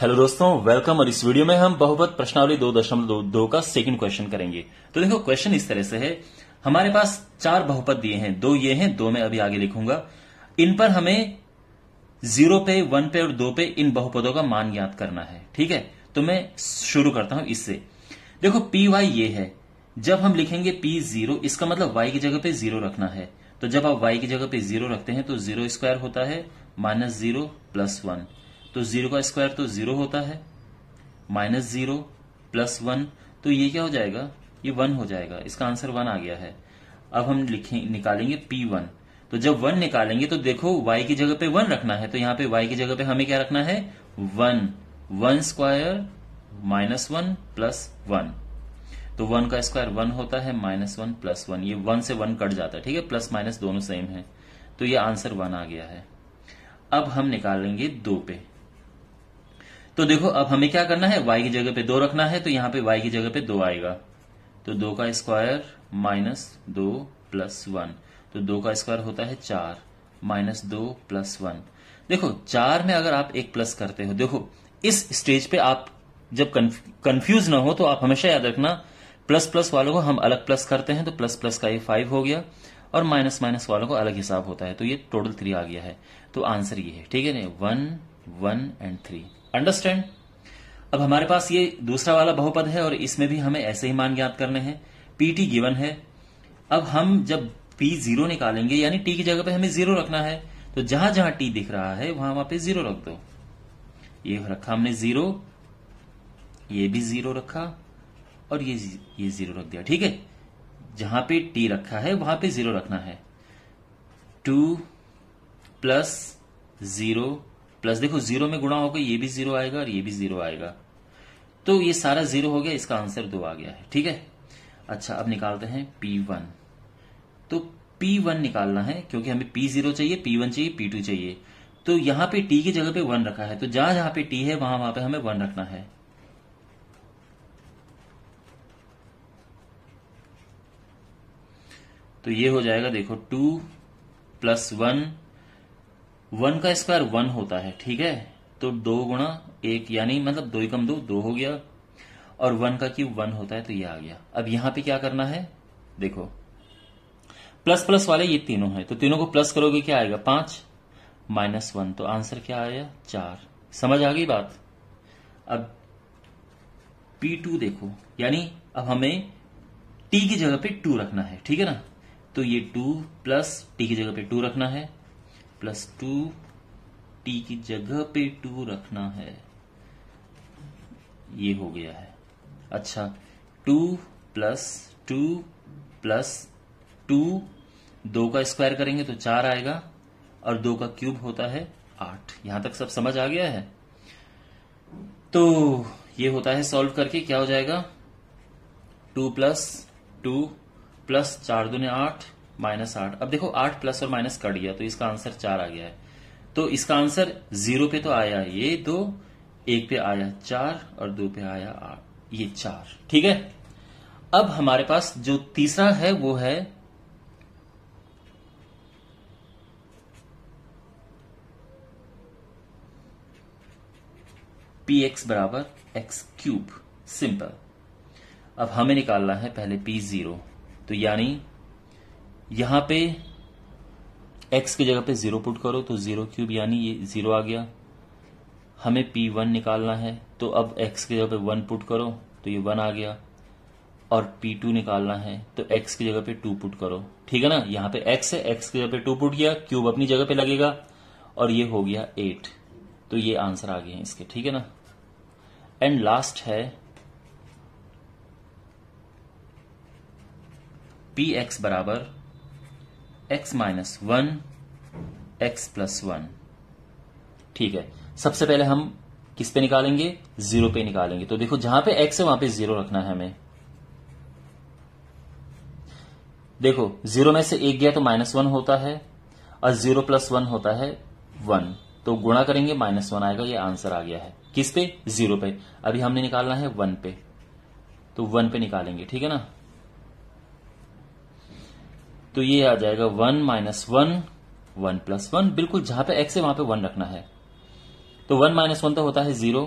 hello दोस्तों welcome और इस वीडियो में हम बहुपत प्रश्नावली दो दशमलव दो दो का सेकंड क्वेश्चन करेंगे तो देखो क्वेश्चन इस तरह से है हमारे पास चार बहुपद दिए हैं दो ये हैं दो मैं अभी आगे लिखूंगा इन पर हमें जीरो पे वन पे और दो पे इन बहुपदों का मान ज्ञात करना है ठीक है तो मैं शुरू करता हूं इससे देखो पी वाई ये है जब हम लिखेंगे पी जीरो इसका मतलब वाई की जगह पे जीरो रखना है तो जब आप वाई की जगह पे जीरो रखते हैं तो जीरो स्क्वायर होता है माइनस जीरो प्लस वन तो जीरो का स्क्वायर तो जीरो होता है माइनस जीरो प्लस वन तो ये क्या हो जाएगा ये वन हो जाएगा इसका आंसर वन आ गया है अब हम लिखे निकालेंगे पी वन तो जब वन निकालेंगे तो देखो वाई की जगह पे वन रखना है तो यहां पे वाई की जगह पे हमें क्या रखना है one one square minus one plus one तो वन का स्क्वायर वन होता है माइनस वन प्लस वन ये वन से वन कट जाता है ठीक है प्लस माइनस दोनों सेम है तो ये आंसर वन आ गया है अब हम निकालेंगे दो पे तो देखो अब हमें क्या करना है y की जगह पे दो रखना है तो यहाँ पे y की जगह पे दो आएगा तो दो का स्क्वायर माइनस दो प्लस वन तो दो का स्क्वायर होता है चार माइनस दो प्लस वन देखो चार में अगर आप एक प्लस करते हो देखो इस स्टेज पे आप जब कंफ्यूज ना हो तो आप हमेशा याद रखना प्लस प्लस वालों को हम अलग प्लस करते हैं तो प्लस प्लस का ये फाइव हो गया और माइनस माइनस वालों को अलग हिसाब होता है तो ये टोटल थ्री आ गया है तो आंसर ये है ठीक है ना one one and three understand अब हमारे पास ये दूसरा वाला बहुपद है और इसमें भी हमें ऐसे ही मान ज्ञात करने हैं पीटी गिवन है अब हम जब पी जीरो निकालेंगे यानी टी की जगह पे हमें जीरो रखना है तो जहां जहां टी दिख रहा है वहां वहां पे जीरो रख दो ये रखा हमने जीरो ये भी जीरो रखा और ये ये जीरो रख दिया ठीक है जहां पे टी रखा है वहां पे जीरो रखना है टू प्लस जीरो प्लस देखो जीरो में गुणा होगा ये भी जीरो आएगा और ये भी जीरो आएगा तो ये सारा जीरो हो गया इसका आंसर दो आ गया है ठीक है अच्छा अब निकालते हैं पी वन तो पी वन निकालना है क्योंकि हमें पी जीरो चाहिए पी वन चाहिए पी टू चाहिए तो यहां पे टी की जगह पे वन रखा है तो जहां जहां पे टी है वहां वहां पे हमें वन रखना है तो ये हो जाएगा देखो टू प्लस वन वन का स्क्वायर वन होता है ठीक है तो दो गुणा एक यानी मतलब दो कम दो दो हो गया और वन का क्यूब वन होता है तो ये आ गया अब यहां पे क्या करना है देखो प्लस प्लस वाले ये तीनों हैं तो तीनों को प्लस करोगे क्या आएगा पांच माइनस वन तो आंसर क्या आया चार समझ आ गई बात अब पी टू देखो यानी अब हमें टी की जगह पे टू रखना है ठीक है ना तो ये टू प्लस टी की जगह पे टू रखना है प्लस टू टी की जगह पे टू रखना है ये हो गया है अच्छा two plus two plus two दो का स्क्वायर करेंगे तो चार आएगा और दो का क्यूब होता है आठ यहां तक सब समझ आ गया है तो ये होता है सॉल्व करके क्या हो जाएगा टू प्लस टू प्लस चार दूने आठ माइनस आठ अब देखो आठ प्लस और माइनस कट गया तो इसका आंसर चार आ गया है तो इसका आंसर जीरो पे तो आया ये दो एक पे आया चार और दो पे आया आठ ये चार ठीक है अब हमारे पास जो तीसरा है वो है पी एक्स बराबर एक्स क्यूब सिंपल अब हमें निकालना है पहले पी जीरो तो यानी यहां पे x की जगह पे जीरो पुट करो तो जीरो क्यूब यानी ये जीरो आ गया हमें पी वन निकालना है तो अब x की जगह पे वन पुट करो तो ये वन आ गया और पी टू निकालना है तो x की जगह पे टू पुट करो ठीक है ना यहां पे x है x की जगह पे टू पुट किया क्यूब अपनी जगह पे लगेगा और ये हो गया एट तो ये आंसर आ गए हैं इसके ठीक है ना एंड लास्ट है पी एक्स बराबर X minus one X plus one ठीक है सबसे पहले हम किस पे निकालेंगे जीरो पे निकालेंगे तो देखो जहां पे एक्स है वहां पे जीरो रखना है हमें देखो जीरो में से एक गया तो माइनस वन होता है और जीरो प्लस वन होता है वन तो गुणा करेंगे माइनस वन आएगा ये आंसर आ गया है किस पे जीरो पे अभी हमने निकालना है वन पे तो वन पे निकालेंगे ठीक है ना तो ये आ जाएगा one minus one one plus one बिल्कुल जहां पे एक्स है वहां पे वन रखना है तो वन माइनस वन तो होता है जीरो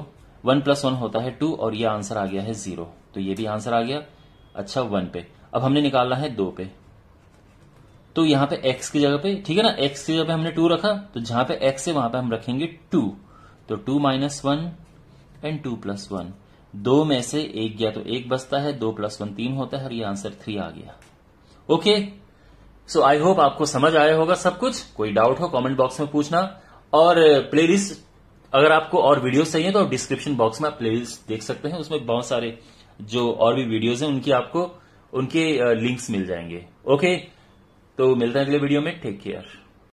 वन प्लस वन होता है टू और ये आंसर आ गया है जीरो तो ये भी आंसर आ गया अच्छा वन पे अब हमने निकालना है दो पे तो यहां पे x की जगह पे ठीक है ना x की जगह पे हमने टू रखा तो जहां पे x है वहां पे हम रखेंगे टू तो two minus one and two plus one दो में से एक गया तो एक बचता है दो प्लस वन तीन होता है और ये आंसर थ्री आ गया ओके सो आई होप आपको समझ आया होगा सब कुछ कोई डाउट हो कमेंट बॉक्स में पूछना और प्लेलिस्ट uh, अगर आपको और वीडियोस चाहिए तो डिस्क्रिप्शन बॉक्स में आप प्लेलिस्ट देख सकते हैं उसमें बहुत सारे जो और भी वीडियोस हैं उनकी आपको उनके लिंक्स uh, मिल जाएंगे ओके तो मिलते हैं अगले वीडियो में टेक केयर